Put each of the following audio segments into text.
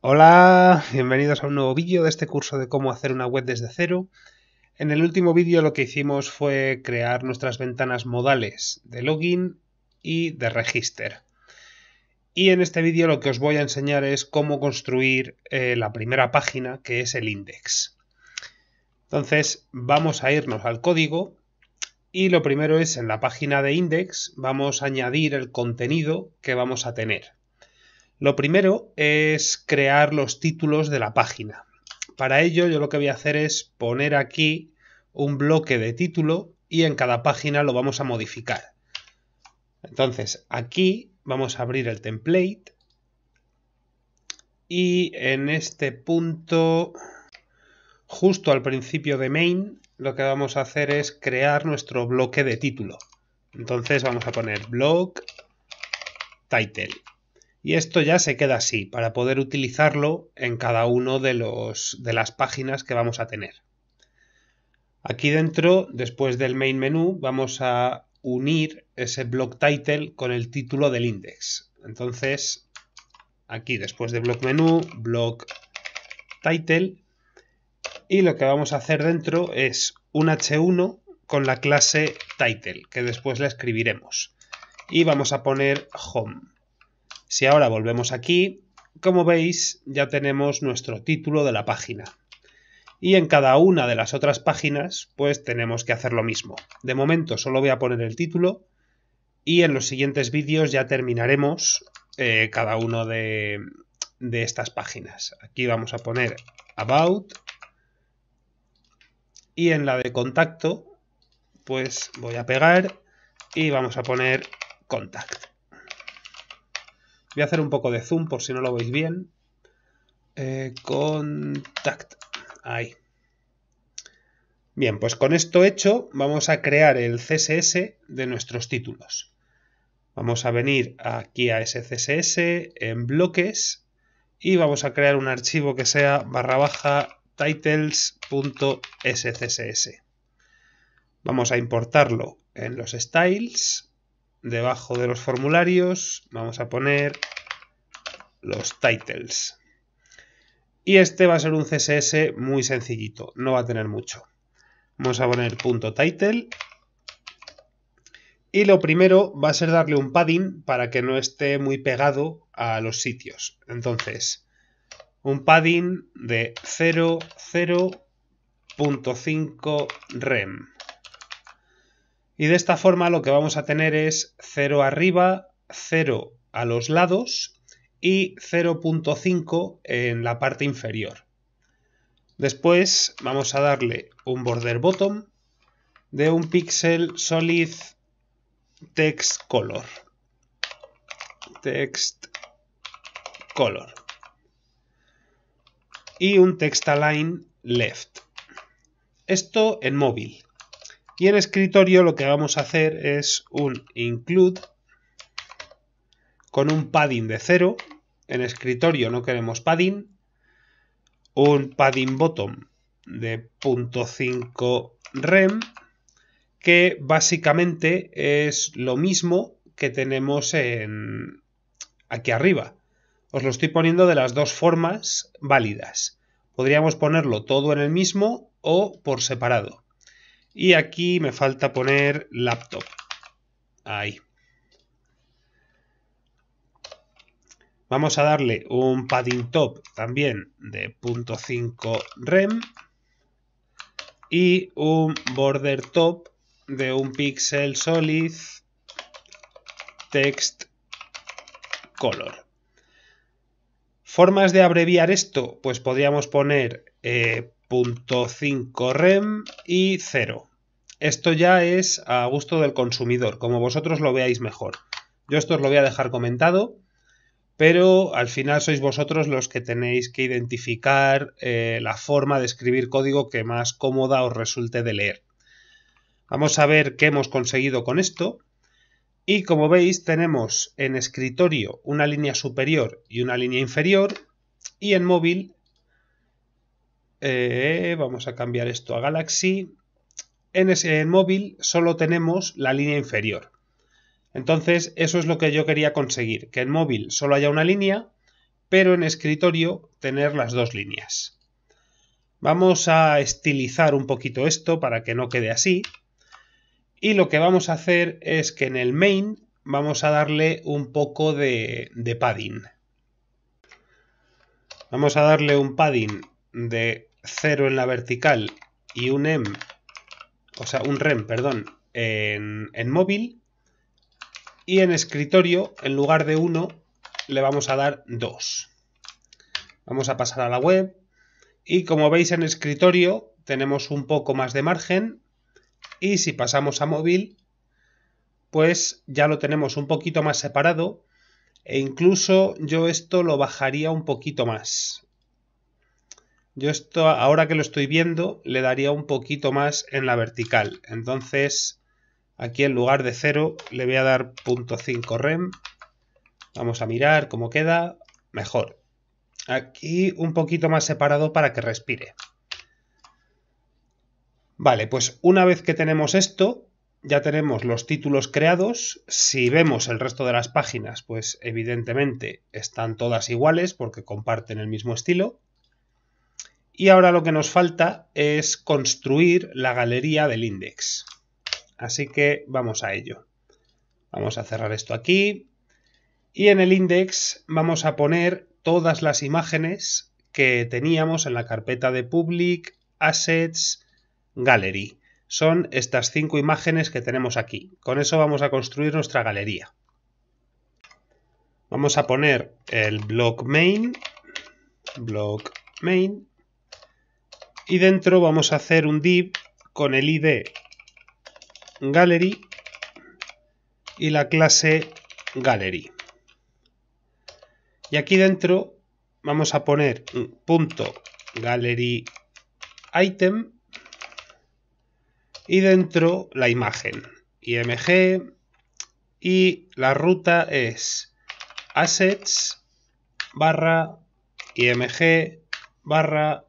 Hola, bienvenidos a un nuevo vídeo de este curso de cómo hacer una web desde cero. En el último vídeo lo que hicimos fue crear nuestras ventanas modales de login y de register. Y en este vídeo lo que os voy a enseñar es cómo construir eh, la primera página que es el index. Entonces vamos a irnos al código y lo primero es en la página de index vamos a añadir el contenido que vamos a tener. Lo primero es crear los títulos de la página. Para ello yo lo que voy a hacer es poner aquí un bloque de título y en cada página lo vamos a modificar. Entonces aquí vamos a abrir el template y en este punto justo al principio de main lo que vamos a hacer es crear nuestro bloque de título. Entonces vamos a poner blog title y esto ya se queda así para poder utilizarlo en cada uno de, de las páginas que vamos a tener. Aquí dentro, después del main menú, vamos a unir ese block title con el título del index. Entonces, aquí después de block menú, block title, y lo que vamos a hacer dentro es un h1 con la clase title, que después la escribiremos. Y vamos a poner home. Si ahora volvemos aquí, como veis ya tenemos nuestro título de la página. Y en cada una de las otras páginas pues tenemos que hacer lo mismo. De momento solo voy a poner el título y en los siguientes vídeos ya terminaremos eh, cada una de, de estas páginas. Aquí vamos a poner About y en la de contacto pues voy a pegar y vamos a poner Contact. Voy a hacer un poco de zoom por si no lo veis bien. Eh, contact. Ahí. Bien, pues con esto hecho vamos a crear el CSS de nuestros títulos. Vamos a venir aquí a scss en bloques y vamos a crear un archivo que sea barra baja titles.scss. Vamos a importarlo en los styles, debajo de los formularios, vamos a poner los titles. Y este va a ser un CSS muy sencillito, no va a tener mucho. Vamos a poner punto .title y lo primero va a ser darle un padding para que no esté muy pegado a los sitios. Entonces, un padding de 0.5 rem. Y de esta forma lo que vamos a tener es 0 arriba, 0 a los lados y 0.5 en la parte inferior. Después vamos a darle un border bottom de un pixel solid text color. Text color. Y un text align left. Esto en móvil. Y en escritorio lo que vamos a hacer es un include con un padding de 0 en escritorio no queremos padding. Un padding bottom de 0.5 rem que básicamente es lo mismo que tenemos en aquí arriba. Os lo estoy poniendo de las dos formas válidas. Podríamos ponerlo todo en el mismo o por separado. Y aquí me falta poner laptop. Ahí. Vamos a darle un padding top también de 0.5 rem y un border top de un pixel solid text color. Formas de abreviar esto, pues podríamos poner .5 eh, rem y 0. Esto ya es a gusto del consumidor, como vosotros lo veáis mejor. Yo esto os lo voy a dejar comentado pero al final sois vosotros los que tenéis que identificar eh, la forma de escribir código que más cómoda os resulte de leer. Vamos a ver qué hemos conseguido con esto. Y como veis tenemos en escritorio una línea superior y una línea inferior y en móvil eh, vamos a cambiar esto a Galaxy. En, ese, en móvil solo tenemos la línea inferior. Entonces, eso es lo que yo quería conseguir, que en móvil solo haya una línea, pero en escritorio tener las dos líneas. Vamos a estilizar un poquito esto para que no quede así. Y lo que vamos a hacer es que en el main vamos a darle un poco de, padding. Vamos a darle un padding de 0 en la vertical y un o sea, un rem, perdón, en móvil y en escritorio, en lugar de 1, le vamos a dar 2. Vamos a pasar a la web. Y como veis en escritorio tenemos un poco más de margen. Y si pasamos a móvil, pues ya lo tenemos un poquito más separado. E incluso yo esto lo bajaría un poquito más. Yo esto, ahora que lo estoy viendo, le daría un poquito más en la vertical. Entonces, Aquí en lugar de 0 le voy a dar .5 rem. Vamos a mirar cómo queda. Mejor. Aquí un poquito más separado para que respire. Vale, pues una vez que tenemos esto, ya tenemos los títulos creados. Si vemos el resto de las páginas, pues evidentemente están todas iguales porque comparten el mismo estilo. Y ahora lo que nos falta es construir la galería del index. Así que vamos a ello. Vamos a cerrar esto aquí. Y en el index vamos a poner todas las imágenes que teníamos en la carpeta de public, assets, gallery. Son estas cinco imágenes que tenemos aquí. Con eso vamos a construir nuestra galería. Vamos a poner el block main, block main, y dentro vamos a hacer un div con el id gallery y la clase gallery. Y aquí dentro vamos a poner punto gallery item y dentro la imagen img y la ruta es assets barra img barra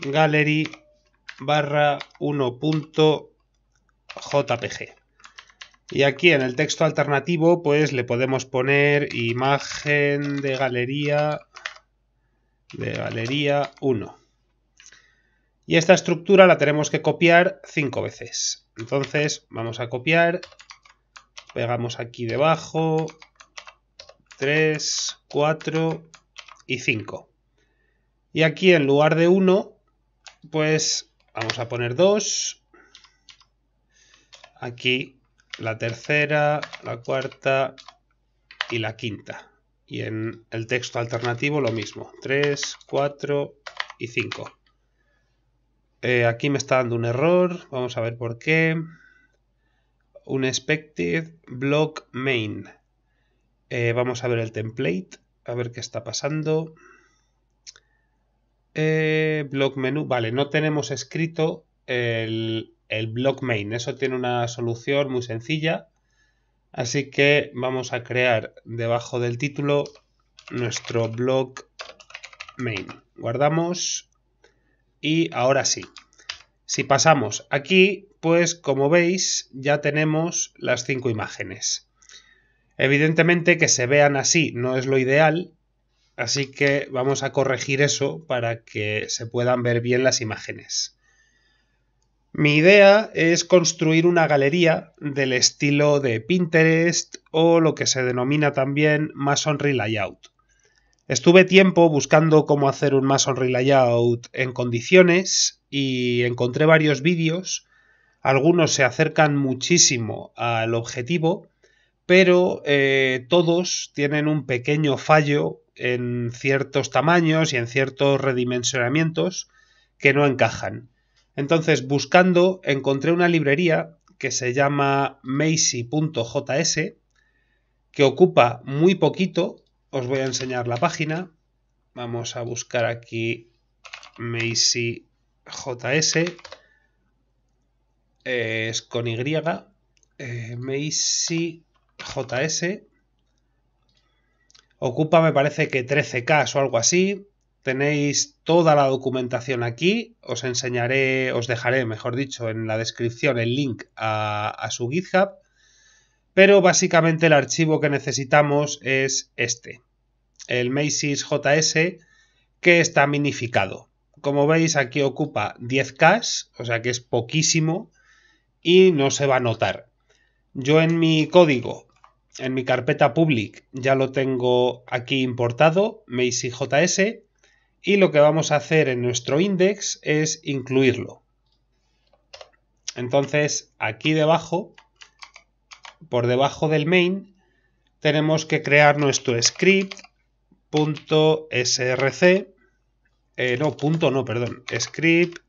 gallery barra 1. JPG. Y aquí en el texto alternativo, pues le podemos poner imagen de galería de galería 1. Y esta estructura la tenemos que copiar 5 veces. Entonces vamos a copiar, pegamos aquí debajo, 3, 4 y 5. Y aquí en lugar de 1, pues vamos a poner 2 aquí la tercera, la cuarta y la quinta. Y en el texto alternativo lo mismo, 3, 4 y 5. Eh, aquí me está dando un error, vamos a ver por qué. Un expected block main. Eh, vamos a ver el template, a ver qué está pasando. Eh, block menú, vale, no tenemos escrito el, el block main. Eso tiene una solución muy sencilla. Así que vamos a crear debajo del título nuestro blog main. Guardamos y ahora sí. Si pasamos aquí, pues como veis ya tenemos las cinco imágenes. Evidentemente que se vean así no es lo ideal, así que vamos a corregir eso para que se puedan ver bien las imágenes. Mi idea es construir una galería del estilo de Pinterest o lo que se denomina también Masonry Layout. Estuve tiempo buscando cómo hacer un Masonry Layout en condiciones y encontré varios vídeos. Algunos se acercan muchísimo al objetivo, pero eh, todos tienen un pequeño fallo en ciertos tamaños y en ciertos redimensionamientos que no encajan. Entonces, buscando, encontré una librería que se llama macy.js, que ocupa muy poquito. Os voy a enseñar la página. Vamos a buscar aquí macy.js. Eh, es con Y. Eh, macy.js. Ocupa, me parece que 13K o algo así. Tenéis toda la documentación aquí. Os enseñaré, os dejaré, mejor dicho, en la descripción el link a, su GitHub. Pero básicamente el archivo que necesitamos es este, el Macy's JS, que está minificado. Como veis, aquí ocupa 10K, o sea que es poquísimo y no se va a notar. Yo en mi código, en mi carpeta public, ya lo tengo aquí importado, Macy JS, y lo que vamos a hacer en nuestro index es incluirlo. Entonces, aquí debajo, por debajo del main, tenemos que crear nuestro script.src, eh, no, punto no, perdón, script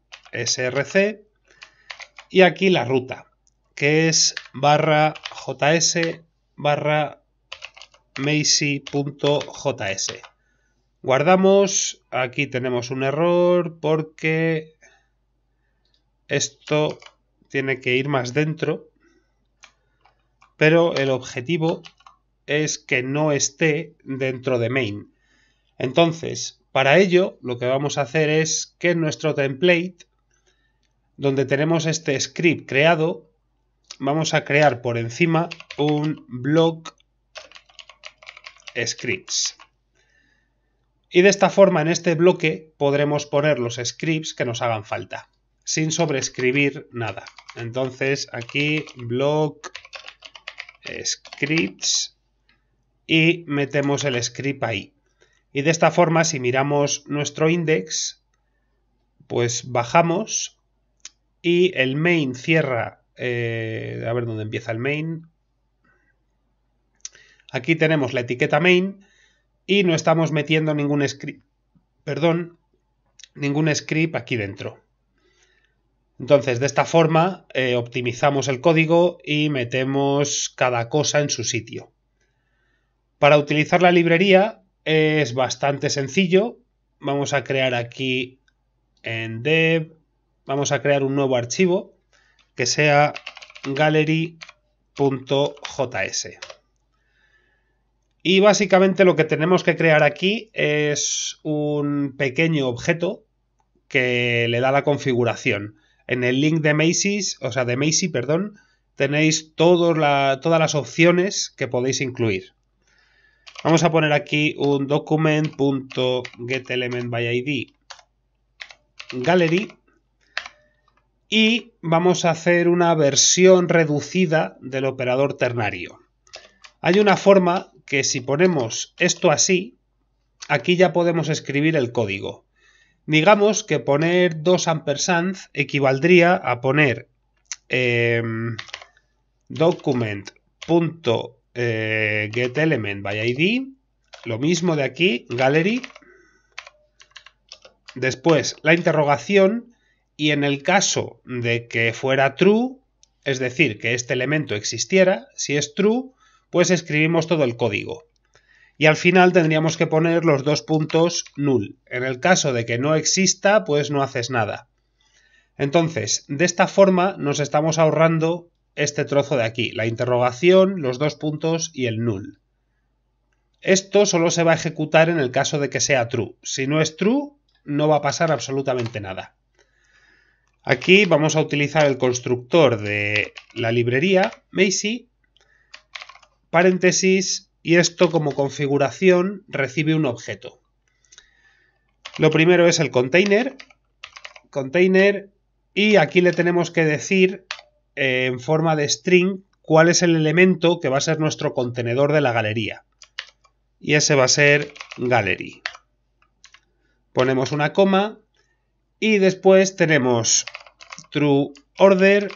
y aquí la ruta, que es barra js barra macy.js. Guardamos. Aquí tenemos un error porque esto tiene que ir más dentro. Pero el objetivo es que no esté dentro de main. Entonces, para ello, lo que vamos a hacer es que en nuestro template, donde tenemos este script creado, vamos a crear por encima un block scripts. Y de esta forma en este bloque podremos poner los scripts que nos hagan falta, sin sobreescribir nada. Entonces aquí block scripts y metemos el script ahí. Y de esta forma si miramos nuestro index, pues bajamos y el main cierra, eh, a ver dónde empieza el main. Aquí tenemos la etiqueta main y no estamos metiendo ningún script, perdón, ningún script aquí dentro. Entonces, de esta forma, eh, optimizamos el código y metemos cada cosa en su sitio. Para utilizar la librería es bastante sencillo. Vamos a crear aquí en dev, vamos a crear un nuevo archivo que sea gallery.js. Y básicamente lo que tenemos que crear aquí es un pequeño objeto que le da la configuración. En el link de Macy's, o sea, de Macy, perdón, tenéis todas las opciones que podéis incluir. Vamos a poner aquí un document.getElementByIdGallery. y vamos a hacer una versión reducida del operador ternario. Hay una forma que si ponemos esto así, aquí ya podemos escribir el código. Digamos que poner dos ampersands equivaldría a poner em, document.getElementById eh, lo mismo de aquí, gallery, después la interrogación y en el caso de que fuera true, es decir, que este elemento existiera, si es true, pues escribimos todo el código. Y al final tendríamos que poner los dos puntos null. En el caso de que no exista, pues no haces nada. Entonces, de esta forma nos estamos ahorrando este trozo de aquí, la interrogación, los dos puntos y el null. Esto solo se va a ejecutar en el caso de que sea true. Si no es true, no va a pasar absolutamente nada. Aquí vamos a utilizar el constructor de la librería Macy paréntesis y esto como configuración recibe un objeto. Lo primero es el container, container y aquí le tenemos que decir eh, en forma de string cuál es el elemento que va a ser nuestro contenedor de la galería. Y ese va a ser gallery. Ponemos una coma y después tenemos true order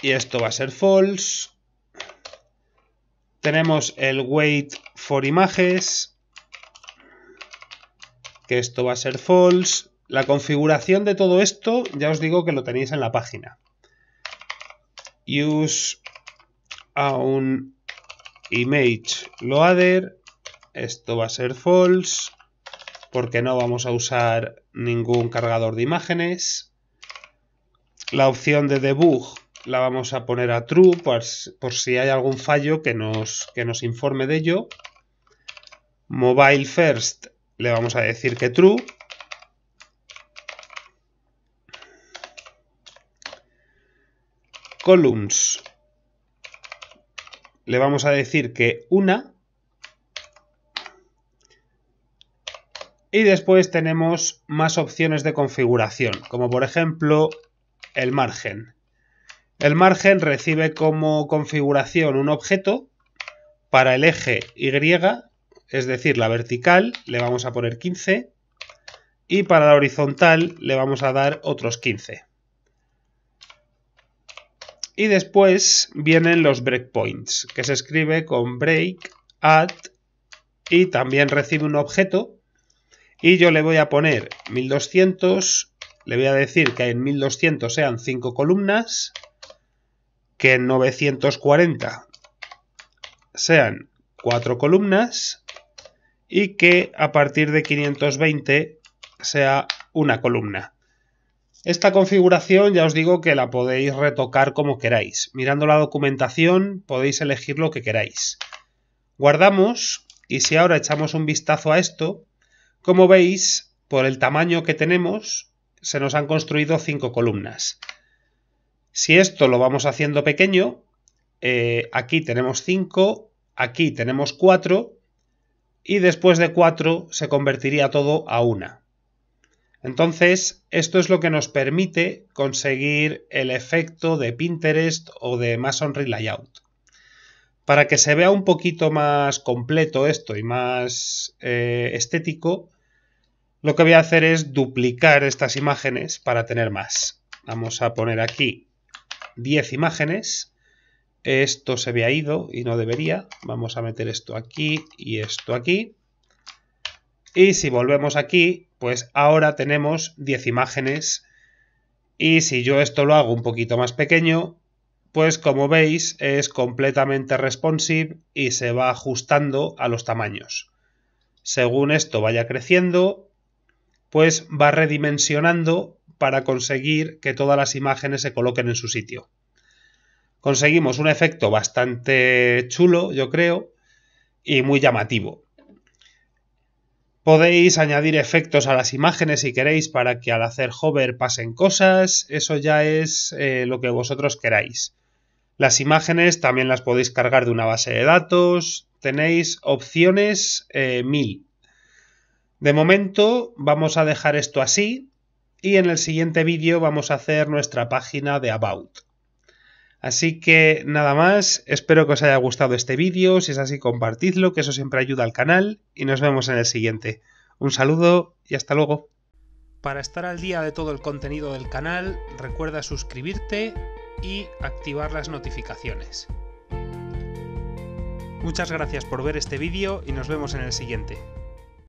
y esto va a ser false tenemos el wait for images, que esto va a ser false. La configuración de todo esto, ya os digo que lo tenéis en la página. Use a un image loader, esto va a ser false, porque no vamos a usar ningún cargador de imágenes. La opción de debug la vamos a poner a true por, si hay algún fallo que nos, que nos informe de ello. Mobile first le vamos a decir que true. Columns le vamos a decir que una. Y después tenemos más opciones de configuración, como por ejemplo el margen. El margen recibe como configuración un objeto para el eje Y, es decir, la vertical, le vamos a poner 15 y para la horizontal le vamos a dar otros 15. Y después vienen los breakpoints, que se escribe con break, add y también recibe un objeto. Y yo le voy a poner 1200, le voy a decir que en 1200 sean 5 columnas que 940 sean cuatro columnas y que a partir de 520 sea una columna. Esta configuración ya os digo que la podéis retocar como queráis. Mirando la documentación podéis elegir lo que queráis. Guardamos y si ahora echamos un vistazo a esto, como veis, por el tamaño que tenemos, se nos han construido cinco columnas. Si esto lo vamos haciendo pequeño, eh, aquí tenemos 5, aquí tenemos 4 y después de 4 se convertiría todo a 1. Entonces, esto es lo que nos permite conseguir el efecto de Pinterest o de Masonry Layout. Para que se vea un poquito más completo esto y más eh, estético, lo que voy a hacer es duplicar estas imágenes para tener más. Vamos a poner aquí 10 imágenes. Esto se había ido y no debería. Vamos a meter esto aquí y esto aquí. Y si volvemos aquí, pues ahora tenemos 10 imágenes. Y si yo esto lo hago un poquito más pequeño, pues como veis es completamente responsive y se va ajustando a los tamaños. Según esto vaya creciendo, pues va redimensionando para conseguir que todas las imágenes se coloquen en su sitio conseguimos un efecto bastante chulo, yo creo, y muy llamativo. Podéis añadir efectos a las imágenes si queréis para que al hacer hover pasen cosas, eso ya es eh, lo que vosotros queráis. Las imágenes también las podéis cargar de una base de datos, tenéis opciones 1000. Eh, mil. De momento vamos a dejar esto así y en el siguiente vídeo vamos a hacer nuestra página de About. Así que nada más, espero que os haya gustado este vídeo, si es así compartidlo, que eso siempre ayuda al canal y nos vemos en el siguiente. Un saludo y hasta luego. Para estar al día de todo el contenido del canal, recuerda suscribirte y activar las notificaciones. Muchas gracias por ver este vídeo y nos vemos en el siguiente.